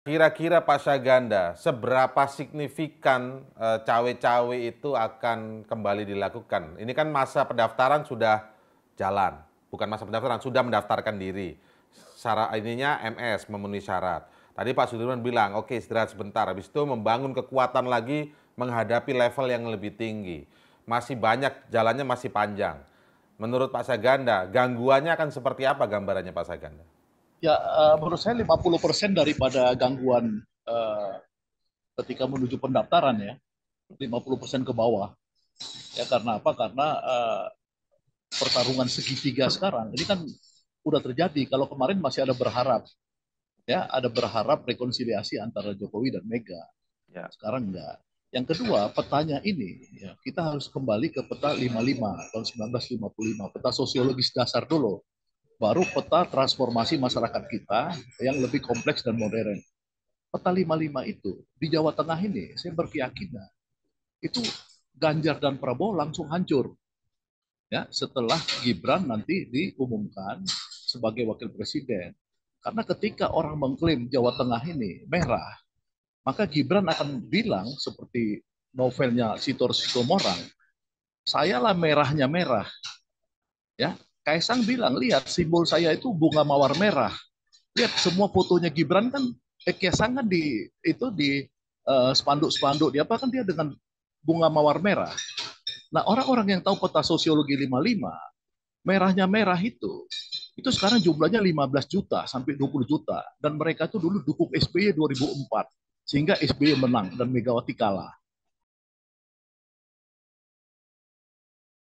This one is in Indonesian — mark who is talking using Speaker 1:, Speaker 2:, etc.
Speaker 1: Kira-kira Pak Syaganda, seberapa signifikan eh, cawe-cawe itu akan kembali dilakukan? Ini kan masa pendaftaran sudah jalan, bukan masa pendaftaran sudah mendaftarkan diri. Syarat ininya MS memenuhi syarat. Tadi Pak Sudirman bilang, oke okay, istirahat sebentar, habis itu membangun kekuatan lagi menghadapi level yang lebih tinggi. Masih banyak jalannya masih panjang. Menurut Pak Saganda, gangguannya akan seperti apa gambarannya Pak Saganda?
Speaker 2: Ya, uh, menurut saya 50% persen daripada gangguan uh, ketika menuju pendaftaran ya, 50% persen ke bawah. Ya karena apa? Karena uh, pertarungan segitiga sekarang ini kan udah terjadi. Kalau kemarin masih ada berharap, ya ada berharap rekonsiliasi antara Jokowi dan Mega. Ya. Sekarang enggak. Yang kedua, petanya ini ya, kita harus kembali ke peta 55 tahun 1955, peta sosiologis dasar dulu baru peta transformasi masyarakat kita yang lebih kompleks dan modern. Peta 55 itu di Jawa Tengah ini saya berkeyakinan itu Ganjar dan Prabowo langsung hancur. Ya, setelah Gibran nanti diumumkan sebagai wakil presiden. Karena ketika orang mengklaim Jawa Tengah ini merah, maka Gibran akan bilang seperti novelnya Sitor Sikomorang, sayalah merahnya merah. Ya, Kaisang bilang, lihat simbol saya itu bunga mawar merah. Lihat semua fotonya Gibran kan, eh, Kaisang kan di itu di eh, spanduk-spanduk uh, dia apa kan dia dengan bunga mawar merah. Nah orang-orang yang tahu peta sosiologi 55, merahnya merah itu, itu sekarang jumlahnya 15 juta sampai 20 juta. Dan mereka itu dulu dukung SBY 2004, sehingga SBY menang dan Megawati kalah.